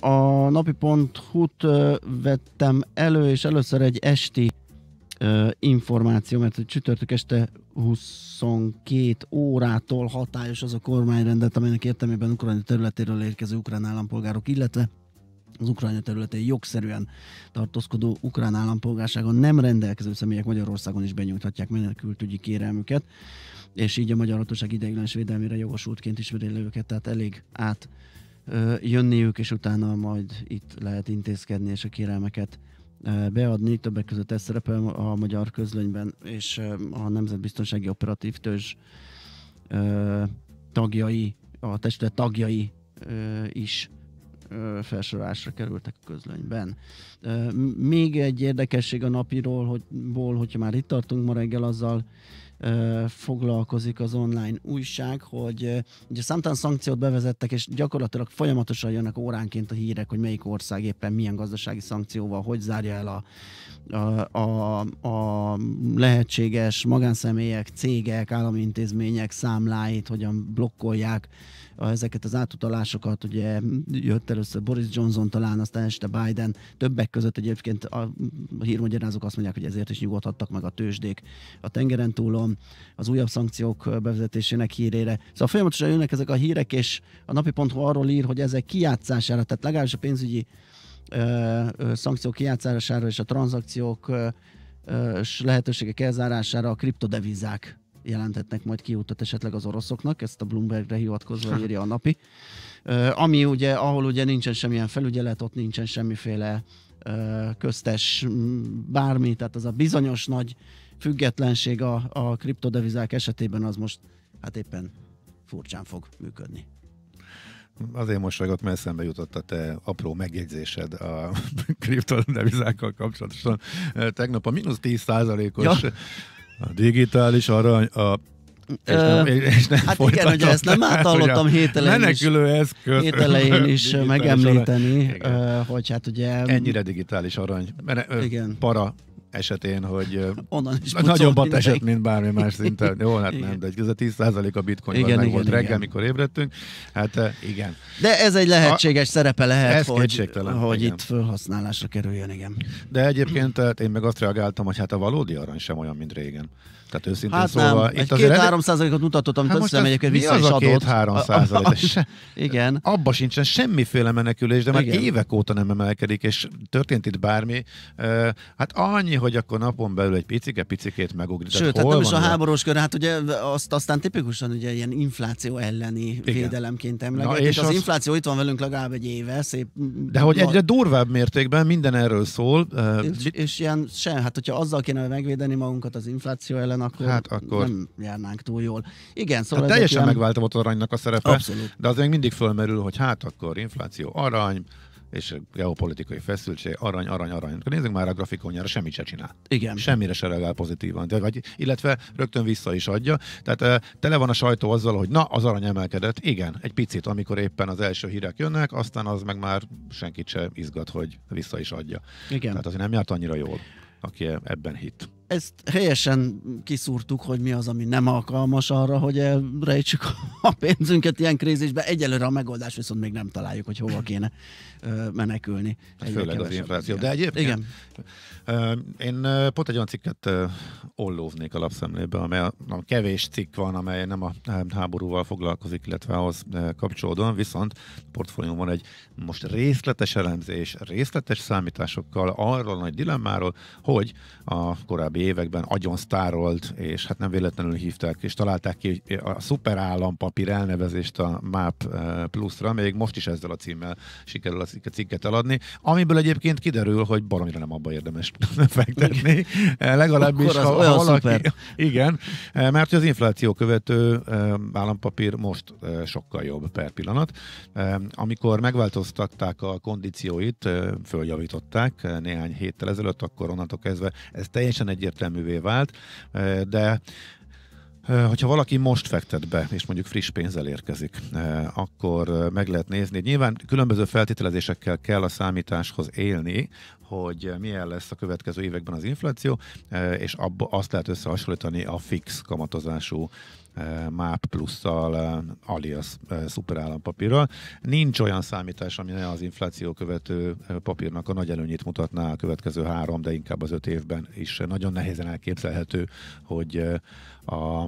A napi.hu-t vettem elő, és először egy esti információ, mert csütörtök este 22 órától hatályos az a kormányrendet, amelynek értelmében Ukrajna területéről érkező ukrán állampolgárok, illetve az Ukrajna területén jogszerűen tartózkodó ukrán állampolgárságon nem rendelkező személyek Magyarországon is benyújthatják menekültügyi kérelmüket, és így a magyar hatóság ideiglenes védelmére jogosultként ismeri őket, tehát elég át jönniük, és utána majd itt lehet intézkedni és a kérelmeket beadni. Többek között ez szerepel a magyar közlönyben, és a Nemzetbiztonsági Operatív Törzs tagjai, a testület tagjai is felsorolásra kerültek a közlönyben. Még egy érdekesség a napiról, hogy, ból, hogyha már itt tartunk ma reggel azzal, foglalkozik az online újság, hogy ugye számtalan szankciót bevezettek, és gyakorlatilag folyamatosan jönnek óránként a hírek, hogy melyik ország éppen milyen gazdasági szankcióval, hogy zárja el a, a, a, a lehetséges magánszemélyek, cégek, állami intézmények számláit, hogyan blokkolják ezeket az átutalásokat. Ugye jött először Boris Johnson talán, aztán este Biden. Többek között egyébként a hírmagyarázók azt mondják, hogy ezért is nyugodhattak meg a tőzsdék a tengeren túlon az újabb szankciók bevezetésének hírére. Szóval folyamatosan jönnek ezek a hírek, és a Napi pont arról ír, hogy ezek kiátszására, tehát legalábbis a pénzügyi ö, ö, szankciók kiátszására és a tranzakciók ö, ö, lehetőségek elzárására a kriptodevizák jelentetnek majd kiútat esetleg az oroszoknak, ezt a Bloombergre hivatkozva hm. írja a napi. Ö, ami ugye, ahol ugye nincsen semmilyen felügyelet, ott nincsen semmiféle ö, köztes bármi, tehát az a bizonyos nagy függetlenség a, a kriptodevizák esetében az most hát éppen furcsán fog működni. Azért mosolygott, mert eszembe jutott a te apró megjegyzésed a kriptodevizákkal kapcsolatosan. Tegnap a mínusz 10 százalékos ja. a digitális arany, a és nem, és nem hát igen, ugye ezt nem átallottam hét elején is, eszköz, hét elején is megemlíteni, arany. hogy hát ugye... Ennyire digitális arany. Mene, igen. Para esetén, hogy Onnan is nagyobbat esett, mint bármi más szinten. Jó, hát igen. nem, de ez a 10% a bitcoin meg igen, volt igen. reggel, mikor ébredtünk. Hát igen. De ez egy lehetséges a, szerepe lehet, ez hogy, hogy itt felhasználásra kerüljön, igen. De egyébként én meg azt reagáltam, hogy hát a valódi arany sem olyan, mint régen. Tehát őszintén hát szóval... Nem. Itt egy két-három százalékot mutatott, amit hát azt hiszem egyébként vissza is adott. két-három százalék? Igen. Abba sincsen semmiféle menekülés, de már igen. évek óta nem emelkedik, és történt itt bármi. Hát annyi hogy akkor napon belül egy picike-picikét megugrik. Sőt, tehát nem is a háborús kör, hát ugye azt aztán tipikusan ugye ilyen infláció elleni Igen. védelemként emlegetik. És az, az infláció itt van velünk legalább egy éve, szép. De hogy egyre durvább mértékben minden erről szól. És, uh, és ilyen sem, hát hogyha azzal kéne megvédeni magunkat az infláció ellen, akkor, hát akkor... nem járnánk túl jól. Igen, szóval hát teljesen ilyen... megváltozott aranynak a szerepe, Abszolút. de az még mindig fölmerül, hogy hát akkor infláció arany, és geopolitikai feszültség, arany, arany, arany. Nézzük már a grafikonjára, semmit se csinál. Igen. Semmire se reagál pozitívan. De, vagy, illetve rögtön vissza is adja. Tehát tele van a sajtó azzal, hogy na, az arany emelkedett. Igen, egy picit, amikor éppen az első hírek jönnek, aztán az meg már senkit se izgat, hogy vissza is adja. Igen. Tehát azért nem járt annyira jól, aki e- ebben hit ezt helyesen kiszúrtuk, hogy mi az, ami nem alkalmas arra, hogy elrejtsük a pénzünket ilyen krízisbe. Egyelőre a megoldás viszont még nem találjuk, hogy hova kéne menekülni. Hát Egyre Főleg az infláció. De egyébként Igen. én pont egy olyan cikket ollóznék a lapszemlébe, amely a kevés cikk van, amely nem a háborúval foglalkozik, illetve ahhoz kapcsolódóan, viszont portfólión van egy most részletes elemzés, részletes számításokkal arról a nagy dilemmáról, hogy a korábbi korábbi években agyon sztárolt, és hát nem véletlenül hívták, és találták ki a szuperállampapír elnevezést a MAP eh, Plus-ra, még most is ezzel a címmel sikerül a cikket eladni, amiből egyébként kiderül, hogy baromira nem abba érdemes fektetni, eh, legalábbis ha, ha valaki... Szuper. Igen, eh, mert az infláció követő állampapír most sokkal jobb per pillanat. Amikor megváltoztatták a kondícióit, följavították néhány héttel ezelőtt, akkor onnantól kezdve ez teljesen egy egyértelművé vált, eh, de Hogyha valaki most fektet be, és mondjuk friss pénzzel érkezik, akkor meg lehet nézni. Nyilván különböző feltételezésekkel kell a számításhoz élni, hogy milyen lesz a következő években az infláció, és abba azt lehet összehasonlítani a fix kamatozású MAP plusszal, alias szuperállampapírral. Nincs olyan számítás, ami ne az infláció követő papírnak a nagy előnyét mutatná a következő három, de inkább az öt évben is. Nagyon nehézen elképzelhető, hogy a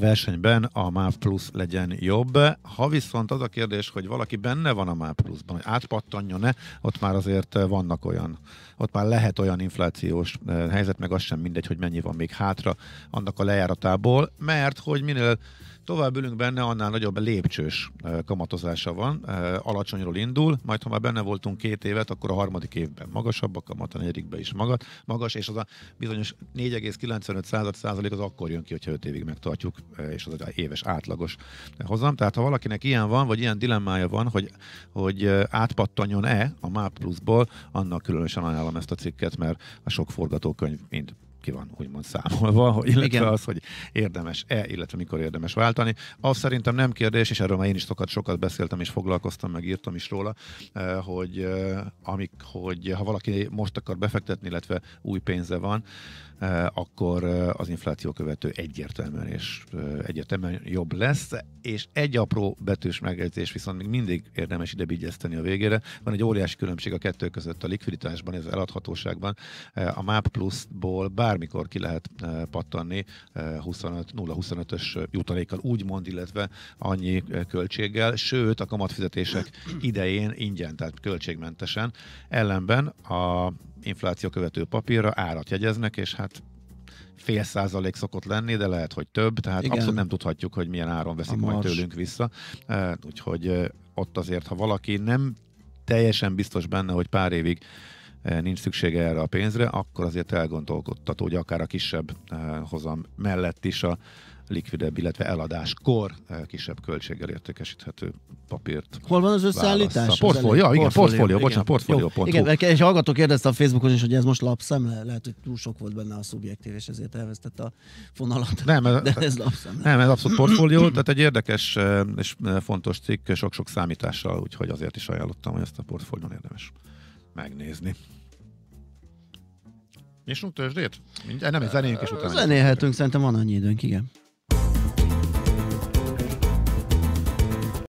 versenyben a MÁV Plus legyen jobb. Ha viszont az a kérdés, hogy valaki benne van a MÁV Plusban, hogy átpattanjon-e, ott már azért vannak olyan, ott már lehet olyan inflációs eh, helyzet, meg az sem mindegy, hogy mennyi van még hátra annak a lejáratából, mert hogy minél Tovább ülünk benne, annál nagyobb lépcsős kamatozása van. Alacsonyról indul, majd ha már benne voltunk két évet, akkor a harmadik évben magasabb a kamat, a negyedikben is magad, magas, és az a bizonyos 4,95 százalék az akkor jön ki, hogyha 5 évig megtartjuk, és az a éves átlagos hozam. Tehát ha valakinek ilyen van, vagy ilyen dilemmája van, hogy, hogy átpattanjon-e a MAP pluszból, annak különösen ajánlom ezt a cikket, mert a sok forgatókönyv mind ki van úgymond számolva, illetve Igen. az, hogy érdemes-e, illetve mikor érdemes váltani. Az szerintem nem kérdés, és erről már én is sokat, sokat beszéltem, és foglalkoztam, meg írtam is róla, eh, hogy, eh, amik, hogy ha valaki most akar befektetni, illetve új pénze van, eh, akkor az infláció követő egyértelműen és egyértelműen jobb lesz, és egy apró betűs megjegyzés viszont még mindig érdemes ide bigyezteni a végére. Van egy óriási különbség a kettő között a likviditásban, az eladhatóságban. A MAP pluszból bár bármikor ki lehet eh, pattanni 25, eh, 0-25-ös jutalékkal, úgymond, illetve annyi eh, költséggel, sőt a kamatfizetések idején ingyen, tehát költségmentesen. Ellenben a infláció követő papírra árat jegyeznek, és hát fél százalék szokott lenni, de lehet, hogy több, tehát Igen. abszolút nem tudhatjuk, hogy milyen áron veszik majd tőlünk vissza. Úgyhogy ott azért, ha valaki nem teljesen biztos benne, hogy pár évig Eh, nincs szüksége erre a pénzre, akkor azért elgondolkodtató, hogy akár a kisebb eh, hozam mellett is a likvidebb, illetve eladáskor eh, kisebb költséggel értékesíthető papírt. Hol van az összeállítás? Portfólió, ja, igen, portfólió, bocsánat, portfólió. Igen, egy hallgató kérdezte a Facebookon is, hogy ez most lapszem lehet, hogy túl sok volt benne a szubjektív, és ezért elvesztett a fonalat. Nem, ez, de ez lapszem. Nem, ez abszolút portfólió, tehát egy érdekes és fontos cikk, sok-sok számítással, úgyhogy azért is ajánlottam, hogy ezt a portfólión érdemes megnézni. És tőzsdét? Mindjárt, nem, egy zenéjünk, és utána... Zenélhetünk, szerintem van annyi időnk, igen.